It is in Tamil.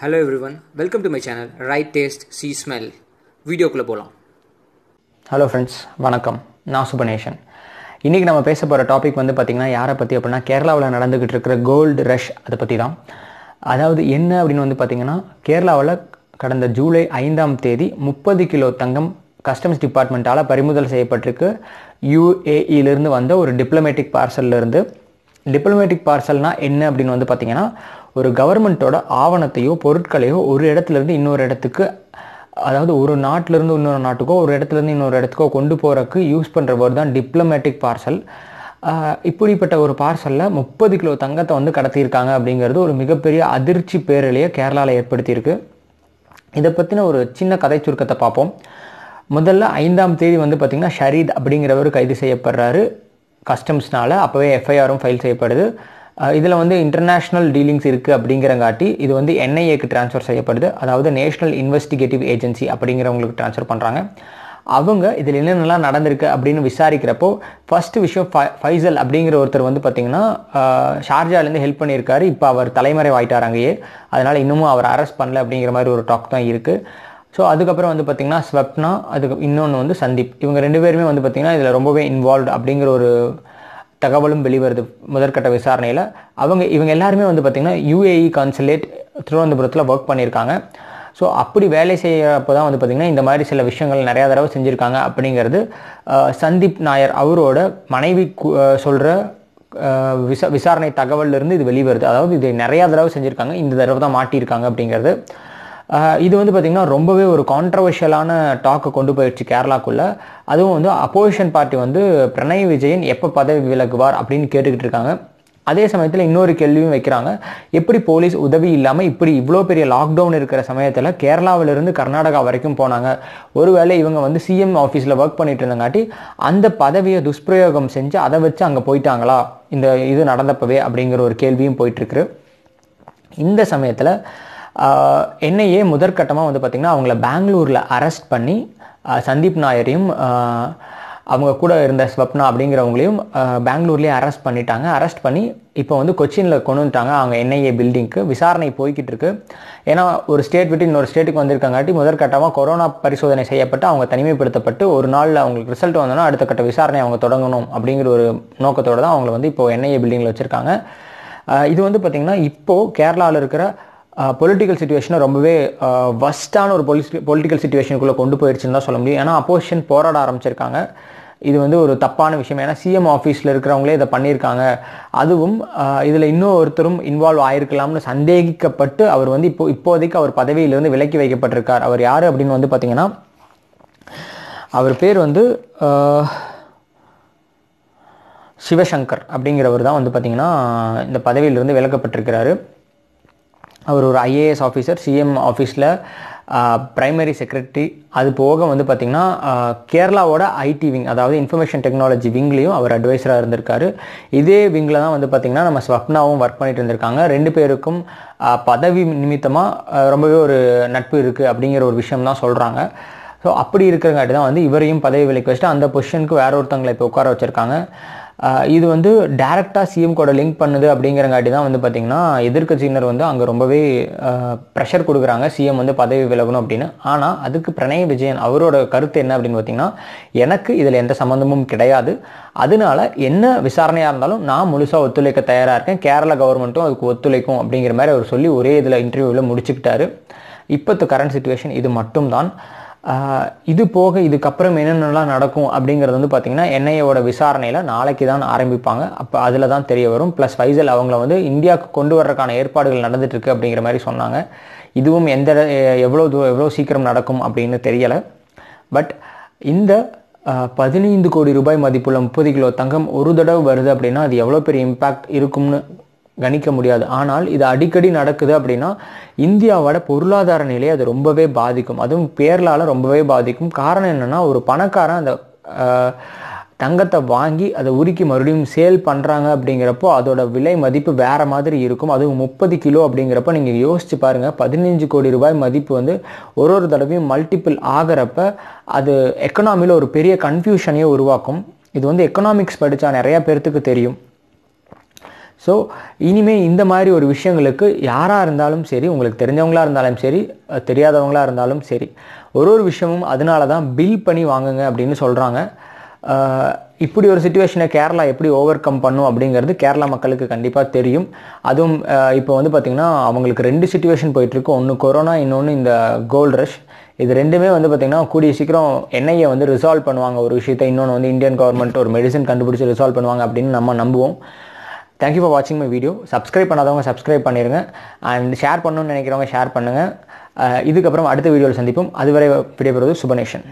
hello everyone welcome to my channel right taste see smell வீடியோக்குள்ளே போகலாம் ஹலோ ஃப்ரெண்ட்ஸ் வணக்கம் நான் சுபநேஷன் இன்றைக்கி நம்ம பேச போகிற டாபிக் வந்து பார்த்திங்கன்னா யாரை பற்றி அப்படின்னா கேரளாவில் நடந்துக்கிட்டு இருக்கிற கோல்டு ரஷ் அதை பற்றி தான் அதாவது என்ன அப்படின்னு வந்து பார்த்திங்கன்னா கேரளாவில் கடந்த ஜூலை ஐந்தாம் தேதி முப்பது கிலோ தங்கம் கஸ்டம்ஸ் டிபார்ட்மெண்ட்டால் பறிமுதல் செய்யப்பட்டிருக்கு யூஏஇலிருந்து e வந்த ஒரு டிப்ளமேட்டிக் பார்சல்லேருந்து டிப்ளமேட்டிக் பார்சல்னால் என்ன அப்படின்னு வந்து பார்த்திங்கன்னா ஒரு கவர்மெண்ட்டோட ஆவணத்தையோ பொருட்களையோ ஒரு இடத்துலேருந்து இன்னொரு இடத்துக்கு அதாவது ஒரு நாட்டிலேருந்து இன்னொரு நாட்டுக்கோ ஒரு இடத்துலேருந்து இன்னொரு இடத்துக்கோ கொண்டு போகிறக்கு யூஸ் பண்ணுற வேர்டு தான் டிப்ளமேட்டிக் பார்சல் இப்படிப்பட்ட ஒரு பார்சலில் முப்பது கிலோ தங்கத்தை வந்து கடத்தியிருக்காங்க அப்படிங்கிறது ஒரு மிகப்பெரிய அதிர்ச்சி பேரலையை கேரளாவில் ஏற்படுத்தியிருக்கு இதை பற்றின ஒரு சின்ன கதை சுருக்கத்தை பார்ப்போம் முதல்ல ஐந்தாம் தேதி வந்து பார்த்திங்கன்னா ஷரீத் அப்படிங்கிறவர் கைது செய்யப்படுறாரு கஸ்டம்ஸ்னால் அப்போவே எஃப்ஐஆரும் ஃபைல் செய்யப்படுது இதில் வந்து இன்டர்நேஷ்னல் டீலிங்ஸ் இருக்குது அப்படிங்கிறங்காட்டி இது வந்து என்ஐஏக்கு டிரான்ஸ்ஃபர் செய்யப்படுது அதாவது நேஷனல் இன்வெஸ்டிகேட்டிவ் ஏஜென்சி அப்படிங்கிறவங்களுக்கு டிரான்ஸ்ஃபர் பண்ணுறாங்க அவங்க இதில் என்னென்னலாம் நடந்திருக்கு அப்படின்னு விசாரிக்கிறப்போ ஃபஸ்ட்டு விஷயம் ஃபைசல் அப்படிங்கிற ஒருத்தர் வந்து பார்த்திங்கன்னா ஷார்ஜாலேருந்து ஹெல்ப் பண்ணியிருக்காரு இப்போ அவர் தலைமறை அங்கேயே அதனால் இன்னமும் அவர் அரெஸ்ட் பண்ணல அப்படிங்கிற மாதிரி ஒரு டாக் தான் இருக்குது ஸோ அதுக்கப்புறம் வந்து பார்த்திங்கன்னா ஸ்வப்னா அதுக்கு இன்னொன்று வந்து சந்தீப் இவங்க ரெண்டு பேருமே வந்து பார்த்திங்கன்னா இதில் ரொம்பவே இன்வால்வ் அப்படிங்கிற ஒரு தகவலும் வெளிவருது முதற்கட்ட விசாரணையில் அவங்க இவங்க எல்லாருமே வந்து பார்த்திங்கன்னா யூஏஇ கான்சுலேட் e திருவனந்தபுரத்தில் ஒர்க் பண்ணியிருக்காங்க ஸோ அப்படி வேலை செய்யப்போ தான் வந்து பார்த்திங்கன்னா இந்த மாதிரி சில விஷயங்கள் நிறையா தடவை செஞ்சுருக்காங்க அப்படிங்கிறது சந்தீப் நாயர் அவரோட மனைவி சொல்கிற விசா விசாரணை தகவலிருந்து இது வெளிவருது அதாவது இது நிறையா தடவை செஞ்சுருக்காங்க இந்த தடவை தான் மாட்டியிருக்காங்க அப்படிங்கிறது இது வந்து பார்த்திங்கன்னா ரொம்பவே ஒரு கான்ட்ரவர்ஷியலான டாக்கை கொண்டு போயிடுச்சு கேரளாக்குள்ளே அதுவும் வந்து அப்போசிஷன் பார்ட்டி வந்து பிரணய் விஜயன் எப்போ பதவி விலகுவார் அப்படின்னு கேட்டுக்கிட்டு இருக்காங்க அதே சமயத்தில் இன்னொரு கேள்வியும் வைக்கிறாங்க எப்படி போலீஸ் உதவி இல்லாமல் இப்படி இவ்வளோ பெரிய லாக்டவுன் இருக்கிற சமயத்தில் கேரளாவிலிருந்து கர்நாடகா வரைக்கும் போனாங்க ஒருவேளை இவங்க வந்து சிஎம் ஆஃபீஸில் ஒர்க் பண்ணிட்டு இருந்தங்காட்டி அந்த பதவியை துஷ்பிரயோகம் செஞ்சு அதை வச்சு அங்கே போயிட்டாங்களா இந்த இது நடந்தப்பவே அப்படிங்கிற ஒரு கேள்வியும் போயிட்டுருக்கு இந்த சமயத்தில் என்னையே முதற்கட்டமாக வந்து பார்த்திங்கன்னா அவங்கள பெங்களூரில் அரெஸ்ட் பண்ணி சந்தீப் நாயரையும் அவங்க கூட இருந்த ஸ்வப்னா அப்படிங்கிறவங்களையும் பெங்களூர்லேயே அரெஸ்ட் பண்ணிட்டாங்க அரெஸ்ட் பண்ணி இப்போ வந்து கொச்சினில் கொண்டு வந்துட்டாங்க அவங்க என்ஐஏ பில்டிங்க்கு விசாரணை போய்கிட்டு இருக்கு ஏன்னா ஒரு ஸ்டேட் விட்டு இன்னொரு ஸ்டேட்டுக்கு வந்திருக்காங்காட்டி முதற்கட்டமாக கொரோனா பரிசோதனை செய்யப்பட்டு அவங்க தனிமைப்படுத்தப்பட்டு ஒரு நாளில் அவங்களுக்கு ரிசல்ட் வந்தோன்னா அடுத்த கட்ட விசாரணை அவங்க தொடங்கணும் அப்படிங்கிற ஒரு நோக்கத்தோடு தான் அவங்கள வந்து இப்போ என்ஐஏ பில்டிங்கில் வச்சுருக்காங்க இது வந்து பார்த்திங்கன்னா இப்போது கேரளாவில் இருக்கிற பொலிட்டிக்கல் சுச்சுவேஷனை ரொம்பவே வஸ்ட்டான ஒரு பொலிட்டி பொலிட்டிக்கல் சுச்சுவேஷனுக்குள்ளே கொண்டு போயிடுச்சுன்னு தான் சொல்ல முடியும் ஏன்னா அப்போசிஷன் போராட ஆரம்பிச்சிருக்காங்க இது வந்து ஒரு தப்பான விஷயம் ஏன்னா சிஎம் ஆஃபீஸில் இருக்கிறவங்களே இதை பண்ணியிருக்காங்க அதுவும் இதில் இன்னும் ஒருத்தரும் இன்வால்வ் ஆயிருக்கலாம்னு சந்தேகிக்கப்பட்டு அவர் வந்து இப்போ இப்போதைக்கு அவர் பதவியிலிருந்து விலக்கி வைக்கப்பட்டிருக்கார் அவர் யார் அப்படின்னு வந்து பார்த்தீங்கன்னா அவர் பேர் வந்து சிவசங்கர் அப்படிங்கிறவர் தான் வந்து பார்த்திங்கன்னா இந்த பதவியிலிருந்து விலக்கப்பட்டிருக்கிறாரு அவர் ஒரு ஐஏஎஸ் ஆஃபீஸர் சிஎம் ஆஃபீஸில் ப்ரைமரி செக்ரட்டரி அது போக வந்து பார்த்திங்கன்னா கேரளாவோட ஐடி விங் அதாவது இன்ஃபர்மேஷன் டெக்னாலஜி விங்லேயும் அவர் அட்வைஸராக இருந்திருக்காரு இதே விங்கில் தான் வந்து பார்த்திங்கன்னா நம்ம ஸ்வப்னாவும் ஒர்க் பண்ணிட்டு இருந்திருக்காங்க ரெண்டு பேருக்கும் பதவி நிமித்தமாக ரொம்பவே ஒரு நட்பு இருக்குது அப்படிங்கிற ஒரு விஷயம் தான் சொல்கிறாங்க ஸோ அப்படி இருக்கிறங்காட்டி தான் வந்து இவரையும் பதவி விலைக்கு வச்சுட்டு அந்த பொசிஷனுக்கு வேற ஒருத்தவங்களை இப்போ உட்கார வச்சுருக்காங்க இது வந்து டேரெக்டாக சிஎம் கூட லிங்க் பண்ணுது அப்படிங்கிறங்காட்டி தான் வந்து பார்த்திங்கன்னா எதிர்கட்சியினர் வந்து அங்கே ரொம்பவே ப்ரெஷர் கொடுக்குறாங்க சிஎம் வந்து பதவி விலகணும் அப்படின்னு ஆனால் அதுக்கு பிரணய விஜயன் அவரோட கருத்து என்ன அப்படின்னு பார்த்திங்கன்னா எனக்கு இதில் எந்த சம்மந்தமும் கிடையாது அதனால என்ன விசாரணையாக இருந்தாலும் நான் முழுசாக ஒத்துழைக்க தயாராக இருக்கேன் கேரள கவர்மெண்ட்டும் அதுக்கு ஒத்துழைக்கும் அப்படிங்கிற மாதிரி அவர் சொல்லி ஒரே இதில் இன்டர்வியூவில் முடிச்சுக்கிட்டாரு இப்போத்து கரண்ட் சுச்சுவேஷன் இது மட்டும்தான் இது போக இதுக்கப்புறம் என்னென்னலாம் நடக்கும் அப்படிங்கிறது வந்து பார்த்திங்கன்னா என்ஐஏவோட விசாரணையில் நாளைக்கு தான் ஆரம்பிப்பாங்க அப்போ அதில் தான் தெரிய வரும் ப்ளஸ் ஃபைசல் அவங்கள வந்து இந்தியாவுக்கு கொண்டு வர்றதுக்கான ஏற்பாடுகள் நடந்துகிட்ருக்கு அப்படிங்கிற மாதிரி சொன்னாங்க இதுவும் எந்த எவ்வளோ தூ எவ்வளோ சீக்கிரம் நடக்கும் அப்படின்னு தெரியலை பட் இந்த பதினைந்து கோடி ரூபாய் மதிப்புள்ள முப்பது கிலோ தங்கம் ஒரு தடவை வருது அப்படின்னா அது எவ்வளோ பெரிய இம்பேக்ட் இருக்கும்னு கணிக்க முடியாது ஆனால் இது அடிக்கடி நடக்குது அப்படின்னா இந்தியாவோட பொருளாதார நிலையை அது ரொம்பவே பாதிக்கும் அதுவும் பேரலால் ரொம்பவே பாதிக்கும் காரணம் என்னென்னா ஒரு பணக்காரன் அந்த தங்கத்தை வாங்கி அதை உருக்கி மறுபடியும் சேல் பண்ணுறாங்க அப்படிங்கிறப்போ அதோட விலை மதிப்பு வேறு மாதிரி இருக்கும் அதுவும் முப்பது கிலோ அப்படிங்கிறப்ப நீங்கள் யோசித்து பாருங்கள் பதினஞ்சு கோடி ரூபாய் மதிப்பு வந்து ஒரு ஒரு தடவையும் மல்டிப்புள் ஆகிறப்ப அது எக்கனாமியில் ஒரு பெரிய கன்ஃபியூஷனையே உருவாக்கும் இது வந்து எக்கனாமிக்ஸ் படித்தா நிறையா பேர்த்துக்கு தெரியும் ஸோ இனிமேல் இந்த மாதிரி ஒரு விஷயங்களுக்கு யாராக இருந்தாலும் சரி உங்களுக்கு தெரிஞ்சவங்களாக இருந்தாலும் சரி தெரியாதவங்களாக இருந்தாலும் சரி ஒரு ஒரு விஷயமும் அதனால தான் பில் பண்ணி வாங்குங்க அப்படின்னு சொல்கிறாங்க இப்படி ஒரு சுச்சுவேஷனை கேரளா எப்படி ஓவர் கம் பண்ணும் அப்படிங்கிறது கேரளா மக்களுக்கு கண்டிப்பாக தெரியும் அதுவும் இப்போ வந்து பார்த்திங்கன்னா அவங்களுக்கு ரெண்டு சுச்சுவேஷன் போயிட்டுருக்கு ஒன்று கொரோனா இன்னொன்று இந்த கோல்ட் ரஷ் இது ரெண்டுமே வந்து பார்த்திங்கன்னா கூடிய சீக்கிரம் என்ஐஏ வந்து ரிசால்வ் பண்ணுவாங்க ஒரு விஷயத்தை இன்னொன்று வந்து இந்தியன் கவர்மெண்ட் ஒரு மெடிசன் கண்டுபிடிச்சி ரிசால்வ் பண்ணுவாங்க அப்படின்னு நம்ம நம்புவோம் தேங்க்யூ ஃபார் வாட்சிங் மை வீடியோ சப்ஸ்கிரைப் பண்ணாதவங்க சப்ஸ்கிரைப் பண்ணிடுங்க அண்ட் ஷேர் பண்ணணும்னு நினைக்கிறவங்க ஷேர் பண்ணுங்கள் இதுக்கப்புறம் அடுத்த வீடியோவில் சந்திப்போம் அதுவரை விடைபெறுவது சுபநேஷன்